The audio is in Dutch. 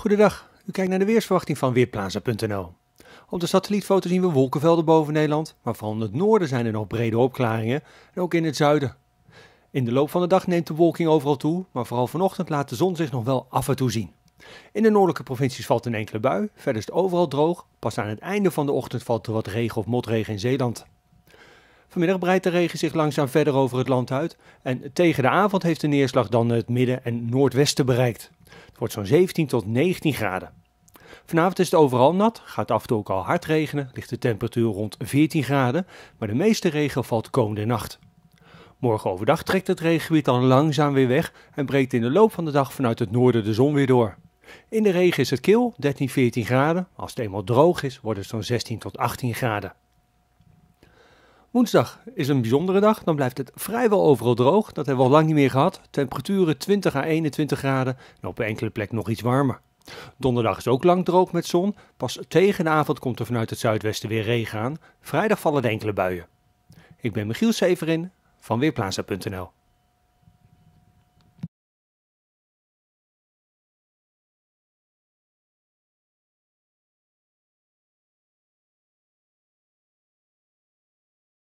Goedendag, u kijkt naar de weersverwachting van Weerplaza.nl. Op de satellietfoto zien we wolkenvelden boven Nederland, maar van het noorden zijn er nog brede opklaringen en ook in het zuiden. In de loop van de dag neemt de wolking overal toe, maar vooral vanochtend laat de zon zich nog wel af en toe zien. In de noordelijke provincies valt een enkele bui, verder is het overal droog, pas aan het einde van de ochtend valt er wat regen of motregen in Zeeland. Vanmiddag breidt de regen zich langzaam verder over het land uit en tegen de avond heeft de neerslag dan het midden en noordwesten bereikt wordt zo'n 17 tot 19 graden. Vanavond is het overal nat, gaat af en toe ook al hard regenen, ligt de temperatuur rond 14 graden, maar de meeste regen valt komende nacht. Morgen overdag trekt het regengebied dan langzaam weer weg en breekt in de loop van de dag vanuit het noorden de zon weer door. In de regen is het kil, 13, 14 graden. Als het eenmaal droog is, wordt het zo'n 16 tot 18 graden. Woensdag is een bijzondere dag, dan blijft het vrijwel overal droog. Dat hebben we al lang niet meer gehad. Temperaturen 20 à 21 graden en op enkele plek nog iets warmer. Donderdag is ook lang droog met zon. Pas tegen de avond komt er vanuit het zuidwesten weer regen aan. Vrijdag vallen enkele buien. Ik ben Michiel Severin van Weerplaza.nl